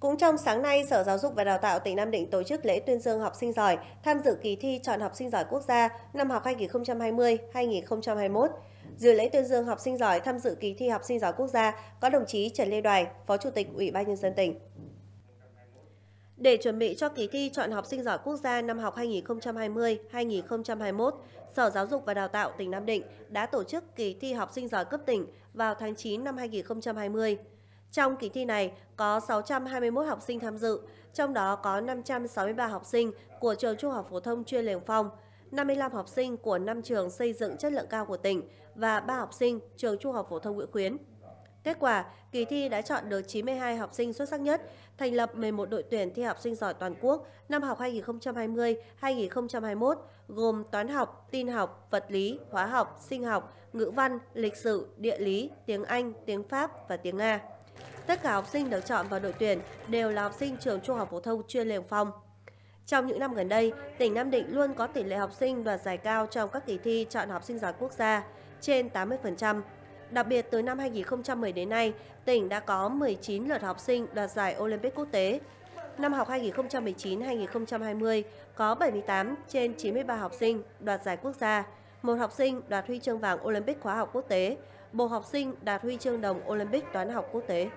Cũng trong sáng nay, Sở Giáo dục và Đào tạo tỉnh Nam Định tổ chức lễ tuyên dương học sinh giỏi tham dự kỳ thi chọn học sinh giỏi quốc gia năm học 2020-2021. Dự lễ tuyên dương học sinh giỏi tham dự kỳ thi học sinh giỏi quốc gia có đồng chí Trần Lê Đoài, Phó Chủ tịch Ủy ban Nhân dân tỉnh. Để chuẩn bị cho kỳ thi chọn học sinh giỏi quốc gia năm học 2020-2021, Sở Giáo dục và Đào tạo tỉnh Nam Định đã tổ chức kỳ thi học sinh giỏi cấp tỉnh vào tháng 9 năm 2020. Trong kỳ thi này có 621 học sinh tham dự, trong đó có 563 học sinh của trường Trung học phổ thông chuyên Lềng Phong, 55 học sinh của 5 trường xây dựng chất lượng cao của tỉnh và 3 học sinh trường Trung học phổ thông Nguyễn Khuyến. Kết quả, kỳ thi đã chọn được 92 học sinh xuất sắc nhất, thành lập 11 đội tuyển thi học sinh giỏi toàn quốc năm học 2020-2021, gồm toán học, tin học, vật lý, hóa học, sinh học, ngữ văn, lịch sử, địa lý, tiếng Anh, tiếng Pháp và tiếng Nga. Tất cả học sinh được chọn vào đội tuyển đều là học sinh trường Trung học phổ thông chuyên Lê Hồng Phong. Trong những năm gần đây, tỉnh Nam Định luôn có tỷ lệ học sinh đoạt giải cao trong các kỳ thi chọn học sinh giỏi quốc gia trên 80%. Đặc biệt từ năm 2010 đến nay, tỉnh đã có 19 lượt học sinh đoạt giải Olympic quốc tế. Năm học 2019-2020 có 78 trên 93 học sinh đoạt giải quốc gia, một học sinh đạt huy chương vàng Olympic khóa học quốc tế, một học sinh đạt huy chương đồng Olympic toán học quốc tế.